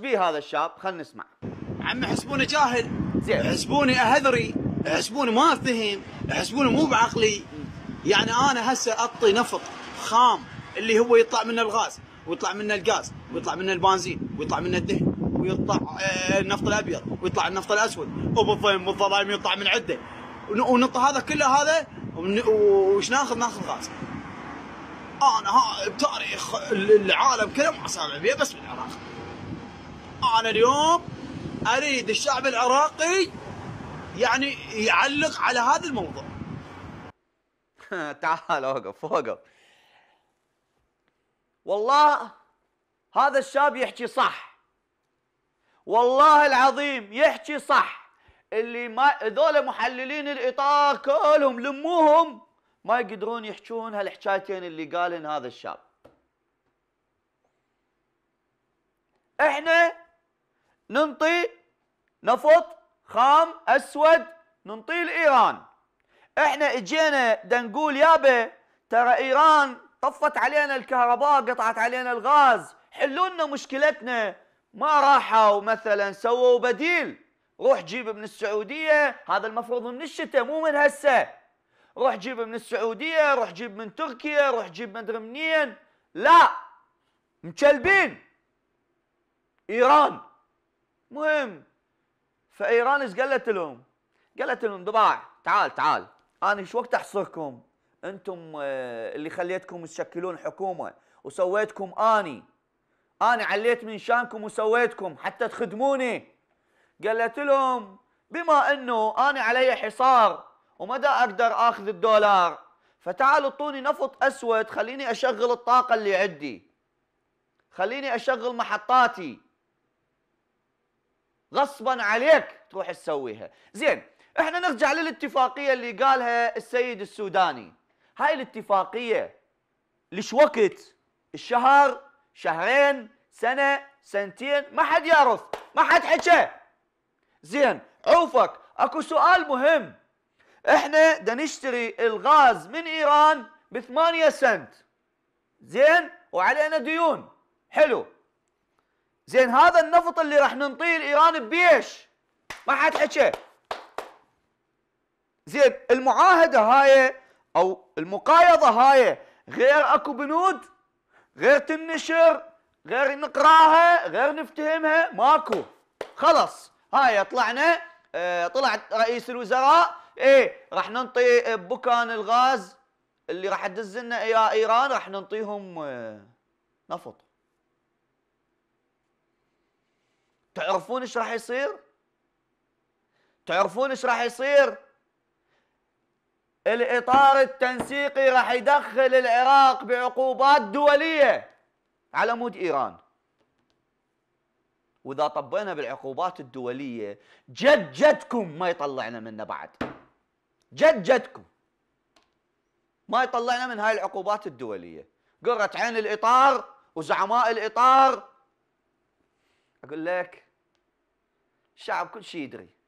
بيه هذا الشاب خلنا نسمع عم يحسبوني جاهل زين يحسبوني اهذري يحسبوني ما افهم يحسبوني مو بعقلي يعني انا هسه اعطي نفط خام اللي هو يطلع منه الغاز ويطلع منه الغاز ويطلع منه البنزين ويطلع منه الدهن ويطلع آه، النفط الابيض ويطلع النفط الاسود وبالضيم والظلام يطلع من عده ونط هذا كله هذا وش ناخذ ناخذ غاز انا ها بتاريخ العالم كله ما سامع بس بالعراق انا اليوم اريد الشعب العراقي يعني يعلق على هذا الموضوع تعال وقف وقف والله هذا الشاب يحكي صح والله العظيم يحكي صح اللي ما ذولا محللين الاطار كلهم لموهم ما يقدرون يحجون هالحكايتين اللي قالن هذا الشاب احنا ننطي نفط خام اسود ننطي لايران احنا اجينا دنقول يابا ترى ايران طفت علينا الكهرباء قطعت علينا الغاز حلوا لنا مشكلتنا ما راحوا مثلا سووا بديل روح جيب من السعوديه هذا المفروض من الشتاء مو من هسه روح جيب من السعوديه روح جيب من تركيا روح جيب من منين لا مكلبين ايران مهم فايران ايش قالت لهم؟ قالت لهم ضباع تعال تعال انا ايش وقت احصركم؟ انتم آه، اللي خليتكم تشكلون حكومه وسويتكم اني انا عليت من شانكم وسويتكم حتى تخدموني قالت لهم بما انه انا علي حصار ومدى اقدر اخذ الدولار فتعالوا اعطوني نفط اسود خليني اشغل الطاقه اللي عندي خليني اشغل محطاتي غصبا عليك تروح تسويها زين احنا نرجع للاتفاقيه اللي قالها السيد السوداني هاي الاتفاقيه لش وقت الشهر شهرين سنه سنتين ما حد يعرف ما حد حكى زين عوفك اكو سؤال مهم احنا دا نشتري الغاز من ايران ب 8 سنت زين وعلينا ديون حلو زين هذا النفط اللي راح ننطيه لايران ببيش ما حد حكى زين المعاهده هاي او المقايضه هاي غير اكو بنود غير تنشر غير نقراها غير نفتهمها ماكو خلص هاي طلعنا آه، طلع رئيس الوزراء ايه راح ننطي بكان الغاز اللي راح تدز لنا ايران راح ننطيهم آه، نفط تعرفون ايش راح يصير؟ تعرفون ايش راح يصير؟ الاطار التنسيقي راح يدخل العراق بعقوبات دوليه على مود ايران. واذا طبينا بالعقوبات الدوليه جد جدكم ما يطلعنا منه بعد. جد جدكم ما يطلعنا من هاي العقوبات الدوليه. قرت عين الاطار وزعماء الاطار اقول لك الشعب كل شيء يدري